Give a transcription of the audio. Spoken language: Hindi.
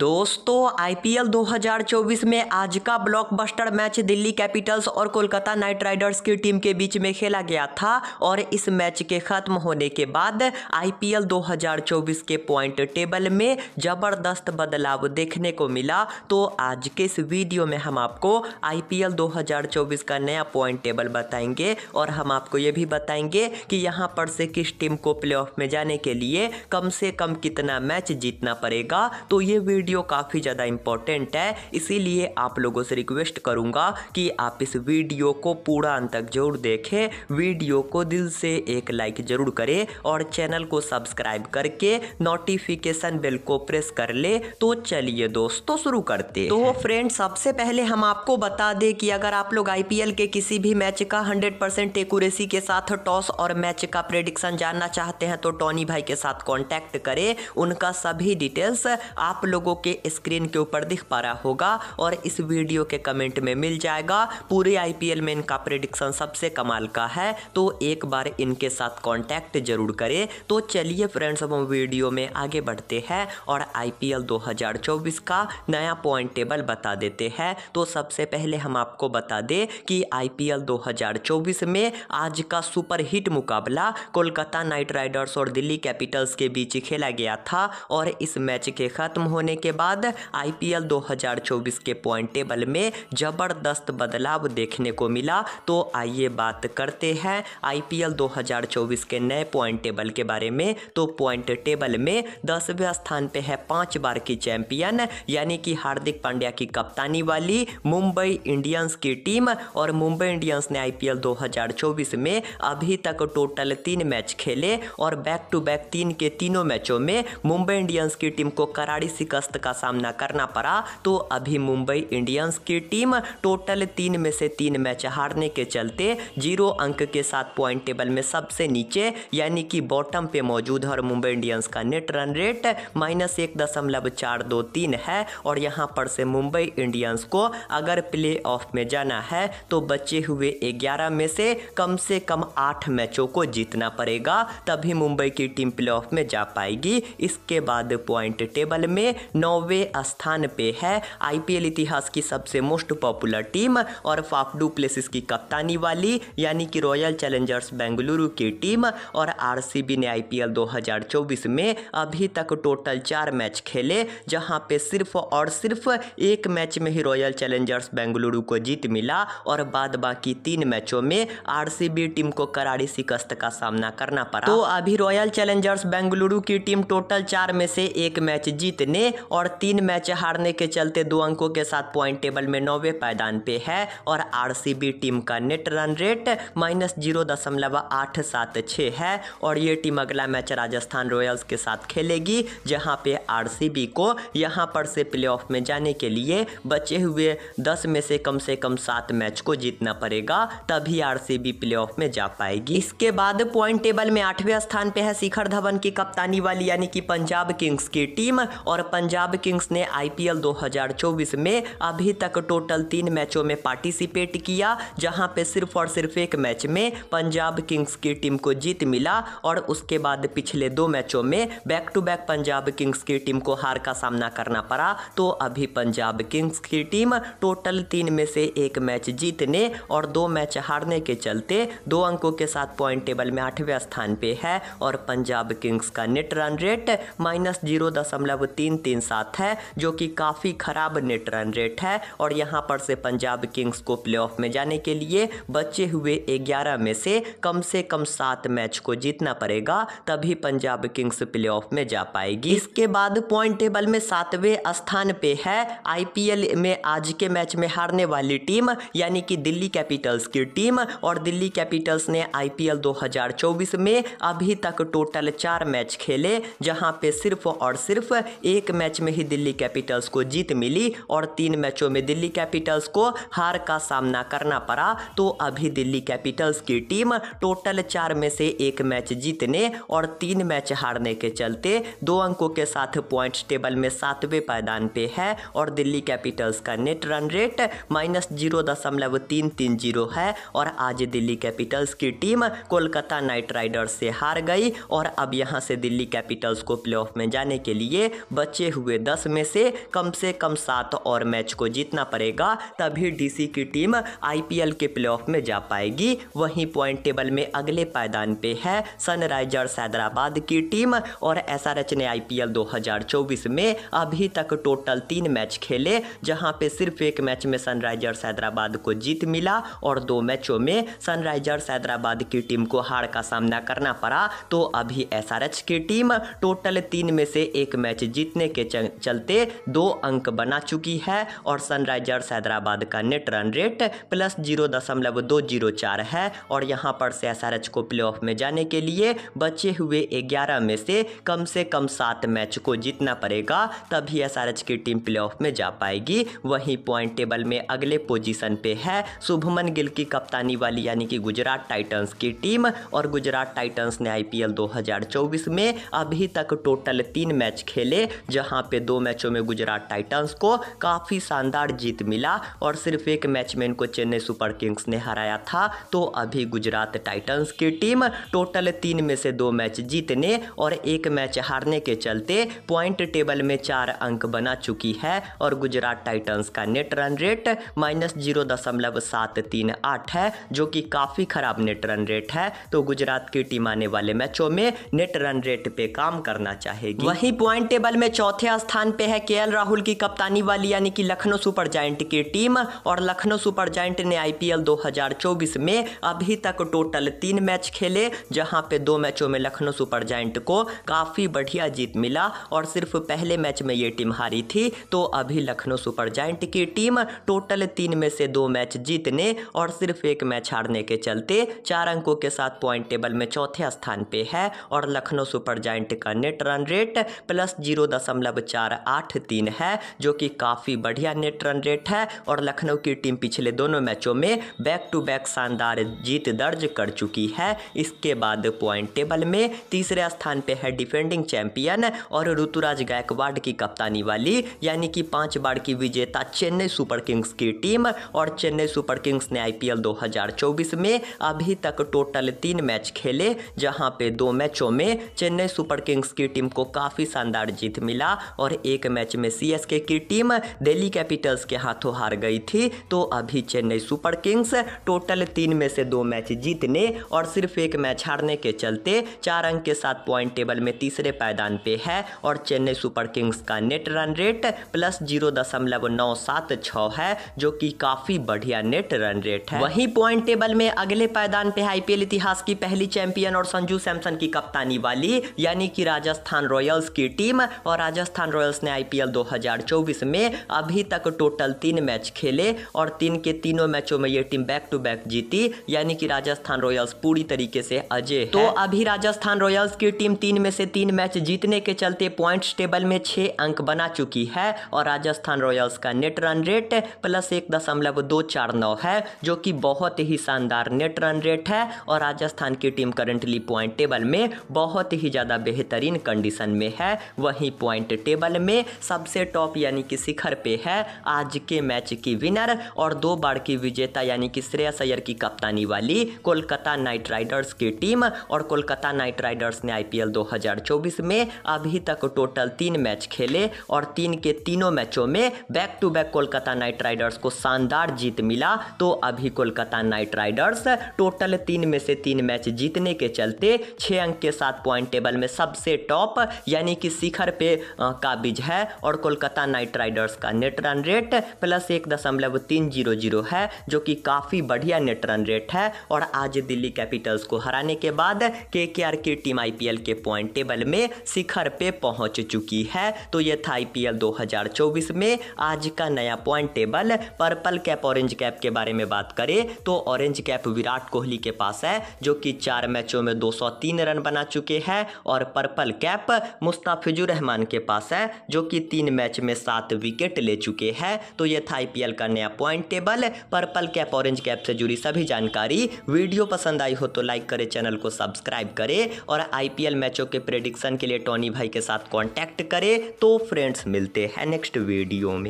दोस्तों आईपीएल 2024 में आज का ब्लॉकबस्टर मैच दिल्ली कैपिटल्स और कोलकाता नाइट राइडर्स की टीम के बीच में खेला गया था और इस मैच के खत्म होने के बाद आईपीएल 2024 के पॉइंट टेबल में जबरदस्त बदलाव देखने को मिला तो आज के इस वीडियो में हम आपको आईपीएल 2024 का नया पॉइंट टेबल बताएंगे और हम आपको ये भी बताएंगे कि यहाँ पर से किस टीम को प्ले में जाने के लिए कम से कम कितना मैच जीतना पड़ेगा तो ये वीडियो वीडियो काफ़ी ज़्यादा इंपॉर्टेंट है इसीलिए आप लोगों से रिक्वेस्ट करूँगा कि आप इस वीडियो को पूरा अंत तक जरूर देखें वीडियो को दिल से एक लाइक ज़रूर करें और चैनल को सब्सक्राइब करके नोटिफिकेशन बेल को प्रेस कर ले तो चलिए दोस्तों शुरू करते तो फ्रेंड सबसे पहले हम आपको बता दें कि अगर आप लोग आईपीएल के किसी भी मैच का हंड्रेड परसेंट के साथ टॉस और मैच का प्रेडिक्शन जानना चाहते हैं तो टॉनी भाई के साथ कांटेक्ट करें उनका सभी डिटेल्स आप लोगों के स्क्रीन के ऊपर दिख पा रहा होगा और इस वीडियो के कमेंट में मिल जाएगा पूरे आईपीएल में इनका प्रिडिक्शन सबसे कमाल का है तो एक बार इनके साथ कॉन्टैक्ट जरूर करें तो चलिए फ्रेंड्स अब हम वीडियो में आगे बढ़ते हैं और आईपीएल 2024 का नया पॉइंट टेबल बता देते हैं तो सबसे पहले हम आपको बता दें कि आईपीएल 2024 में आज का सुपर हिट मुकाबला कोलकाता नाइट राइडर्स और दिल्ली कैपिटल्स के बीच खेला गया था और इस मैच के खत्म होने के के बाद आईपीएल 2024 के पॉइंट टेबल में ज़बरदस्त बदलाव देखने को मिला तो आइए बात करते हैं आईपीएल 2024 के नए पॉइंट टेबल के बारे में तो पॉइंट टेबल में दसवें स्थान पे है पांच बार की चैंपियन यानी कि हार्दिक पांड्या की कप्तानी वाली मुंबई इंडियंस की टीम और मुंबई इंडियंस ने आईपीएल 2024 में अभी तक टोटल तीन मैच खेले और बैक टू बैक तीन के तीनों मैचों में मुंबई इंडियंस की टीम को करारी शिकस्त शिकस्त का सामना करना पड़ा तो अभी मुंबई इंडियंस की टीम टोटल तीन में से तीन मैच हारने के चलते जीरो अंक के साथ पॉइंट टेबल में सबसे नीचे यानी कि बॉटम पे मौजूद है और मुंबई इंडियंस का नेट रन रेट माइनस एक दशमलव चार दो तीन है और यहाँ पर से मुंबई इंडियंस को अगर प्ले ऑफ में जाना है तो बचे हुए ग्यारह में से कम से कम आठ मैचों को जीतना पड़ेगा तभी मुंबई की टीम प्ले ऑफ में जा पाएगी इसके बाद पॉइंट टेबल में नौवे स्थान पे है आईपीएल इतिहास की सबसे मोस्ट पॉपुलर टीम और फाफडू प्लेसिस की कप्तानी वाली यानी कि रॉयल चैलेंजर्स बेंगलुरु की टीम और आरसीबी ने आईपीएल 2024 में अभी तक टोटल चार मैच खेले जहां पे सिर्फ और सिर्फ एक मैच में ही रॉयल चैलेंजर्स बेंगलुरु को जीत मिला और बाद बाकी तीन मैचों में आरसीबी टीम को करारी शिकस्त का सामना करना पड़ा तो अभी रॉयल चैलेंजर्स बेंगलुरु की टीम टोटल चार में से एक मैच जीतने और तीन मैच हारने के चलते दो अंकों के साथ पॉइंट टेबल में नौवे पायदान पे है और आरसीबी टीम का net run rate minus zero दशमलव आठ सात छः है और ये टीम अगला मैच राजस्थान रॉयल्स के साथ खेलेगी जहाँ पे आरसीबी को यहाँ पर से प्ले में जाने के लिए बचे हुए दस में से कम से कम सात मैच को जीतना पड़ेगा तभी आर सी में जा पाएगी इसके बाद पॉइंट टेबल में आठवें स्थान पे है शिखर धवन की कप्तानी वाली यानी कि पंजाब किंग्स की टीम और पंजाब पंजाब किंग्स ने आईपीएल 2024 में अभी तक टोटल तीन मैचों में पार्टिसिपेट किया जहां पे सिर्फ और सिर्फ एक मैच में पंजाब किंग्स की टीम को जीत मिला और उसके बाद पिछले दो मैचों में back to back Punjab kings की टीम को हार का सामना करना पड़ा तो अभी पंजाब किंग्स की टीम टोटल तीन में से एक मैच जीतने और दो मैच हारने के चलते दो अंकों के साथ पॉइंट टेबल में आठवें स्थान पे है और पंजाब किंग्स का net run rate minus zero दशमलव तीन तीन साथ है जो कि काफ़ी ख़राब नेट रन रेट है और यहाँ पर से पंजाब किंग्स को प्ले में जाने के लिए बचे हुए ग्यारह में से कम से कम सात मैच को जीतना पड़ेगा तभी पंजाब किंग्स प्ले में जा पाएगी इसके बाद पॉइंट टेबल में सातवें स्थान पे है आईपीएल में आज के मैच में हारने वाली टीम यानी कि दिल्ली कैपिटल्स की टीम और दिल्ली कैपिटल्स ने आईपीएल 2024 में अभी तक टोटल चार मैच खेले जहां पे सिर्फ और सिर्फ एक मैच में ही दिल्ली कैपिटल्स को जीत मिली और तीन मैचों में दिल्ली कैपिटल्स को हार का सामना करना पड़ा तो अभी दिल्ली कैपिटल्स की टीम टोटल चार में से एक मैच जीतने और तीन मैच हारने के चलते दो अंकों के साथ पॉइंट टेबल में सातवें पायदान पे है और दिल्ली कैपिटल्स का net run rate minus zero दशमलव तीन तीन जीरो है और आज दिल्ली कैपिटल्स की टीम कोलकाता नाइट राइडर्स से हार गई और अब यहां से दिल्ली कैपिटल्स को प्लेऑफ में जाने के लिए बचे हुए हुए दस में से कम से कम सात और मैच को जीतना पड़ेगा तभी डीसी की टीम आईपीएल के प्लेऑफ में जा पाएगी वहीं पॉइंट टेबल में अगले पायदान पे है सनराइजर्स हैदराबाद की टीम और एसआर एच ने आईपीएल 2024 में अभी तक टोटल तीन मैच खेले जहां पे सिर्फ एक मैच में सनराइजर्स हैदराबाद को जीत मिला और दो मैचों में सनराइजर्स हैदराबाद की टीम को हार का सामना करना पड़ा तो अभी एसआरएच की टीम टोटल तीन में से एक मैच जीतने के चलते चलते दो अंक बना चुकी है और सनराइजर्स हैदराबाद का net run rate plus zero दशमलव दो जीरो चार है और यहाँ पर से एस को प्लेऑफ में जाने के लिए बचे हुए ग्यारह में से कम से कम सात मैच को जीतना पड़ेगा तभी एस की टीम प्लेऑफ में जा पाएगी वहीं पॉइंट टेबल में अगले पोजीशन पे है शुभमन गिल की कप्तानी वाली यानी कि गुजरात टाइटन्स की टीम और गुजरात टाइटन्स ने आई पी में अभी तक टोटल तीन मैच खेले जहां जहां पे दो मैचों में गुजरात टाइटंस को काफ़ी शानदार जीत मिला और सिर्फ एक मैच में इनको चेन्नई सुपर किंग्स ने हराया था तो अभी गुजरात टाइटंस की टीम टोटल तीन में से दो मैच जीतने और एक मैच हारने के चलते पॉइंट टेबल में चार अंक बना चुकी है और गुजरात टाइटन्स का net run rate minus zero दशमलव सात तीन आठ है जो कि काफ़ी खराब नेट रन रेट है तो गुजरात की टीम आने वाले मैचों में नेट रन रेट पे काम करना चाहेगी वहीं पॉइंट टेबल में चौथे चौथे स्थान पे है के राहुल की कप्तानी वाली यानी कि लखनऊ सुपर जायंट की टीम और लखनऊ सुपर जायंट ने आईपीएल 2024 में अभी तक टोटल तीन मैच खेले जहां पे दो मैचों में लखनऊ सुपर जायंट को काफ़ी बढ़िया जीत मिला और सिर्फ पहले मैच में ये टीम हारी थी तो अभी लखनऊ सुपर जायंट की टीम टोटल तीन में से दो मैच जीतने और सिर्फ एक मैच हारने के चलते चार अंकों के साथ पॉइंट टेबल में चौथे स्थान पे है और लखनऊ सुपर जायंट का net run rate plus zero दशमलव चार आठ तीन है जो कि काफ़ी बढ़िया नेट रन रेट है और लखनऊ की टीम पिछले दोनों मैचों में बैक टू बैक शानदार जीत दर्ज कर चुकी है इसके बाद पॉइंट टेबल में तीसरे स्थान पर है डिफेंडिंग चैंपियन और ऋतुराज गायकवाड़ की कप्तानी वाली यानी कि पांच बार की विजेता चेन्नई सुपर किंग्स की टीम और चेन्नई सुपर किंग्स ने आई 2024 में अभी तक टोटल तीन मैच खेले जहां पे दो मैचों में चेन्नई सुपर किंग्स की टीम को काफ़ी शानदार जीत मिला और एक मैच में के की टीम दिल्ली कैपिटल्स के हाथों हार गई थी तो अभी चेन्नई सुपर किंग्स टोटल तीन में से दो मैच जीतने और सिर्फ एक मैच हारने के चलते चार अंक के साथ पॉइंट टेबल में तीसरे पायदान पे है और चेन्नई सुपर किंग्स का net run rate plus zero दशमलव नौ सात छ है जो कि काफी बढ़िया नेट रन रेट है वहीं पॉइंट टेबल में अगले पायदान पे आईपीएल इतिहास की पहली चैंपियन और संजू सैमसन की कप्तानी वाली यानी कि राजस्थान रॉयल्स की टीम और राजस्थान राजस्थान रॉयल्स ने आईपीएल 2024 में अभी तक टोटल तीन मैच खेले और तीन के तीनों मैचों में ये टीम बैक टू बैक जीती यानी कि राजस्थान रॉयल्स पूरी तरीके से अजय तो अभी राजस्थान रॉयल्स की टीम तीन में से तीन मैच जीतने के चलते पॉइंट टेबल में छह अंक बना चुकी है और राजस्थान रॉयल्स का नेट रन रेट प्लस एक दशमलव दो चार नौ है जो कि बहुत ही शानदार नेट रन रेट है और राजस्थान की टीम करंटली पॉइंट टेबल में बहुत ही ज़्यादा बेहतरीन कंडीशन में है वहीं पॉइंट टेबल में सबसे टॉप यानी कि शिखर पे है आज के मैच की विनर और दो बार की विजेता यानी कि श्रेयस अयर की कप्तानी वाली कोलकाता नाइट राइडर्स की टीम और कोलकाता नाइट राइडर्स ने आईपीएल 2024 में अभी तक टोटल तीन मैच खेले और तीन के तीनों मैचों में back to back Kolkata night riders को शानदार जीत मिला तो अभी कोलकाता नाइट राइडर्स टोटल तीन में से तीन मैच जीतने के चलते छः अंक के साथ पॉइंट टेबल में सबसे टॉप यानी कि शिखर पे पक्का बीज है और कोलकाता नाइट राइडर्स का नेट रन रेट प्लस एक दशमलव तीन जीरो जीरो है जो कि काफ़ी बढ़िया नेट रन रेट है और आज दिल्ली कैपिटल्स को हराने के बाद के के आर की टीम आई के पॉइंट टेबल में शिखर पे पहुंच चुकी है तो ये था आई पी में आज का नया point table purple cap orange cap के बारे में बात करें तो ऑरेंज कैप विराट कोहली के पास है जो कि चार मैचों में 203 रन बना चुके हैं और पर्पल कैप मुस्ताफिजुर रहमान के पास है जो कि तीन मैच में सात विकेट ले चुके हैं तो ये था आई का नया point table purple cap orange cap से जुड़ी सभी जानकारी वीडियो पसंद आई हो तो लाइक करें चैनल को सब्सक्राइब करें और आईपीएल मैचों के प्रेडिक्शन के लिए टॉनी भाई के साथ कॉन्टैक्ट करें तो फ्रेंड्स मिलते हैं नेक्स्ट वीडियो में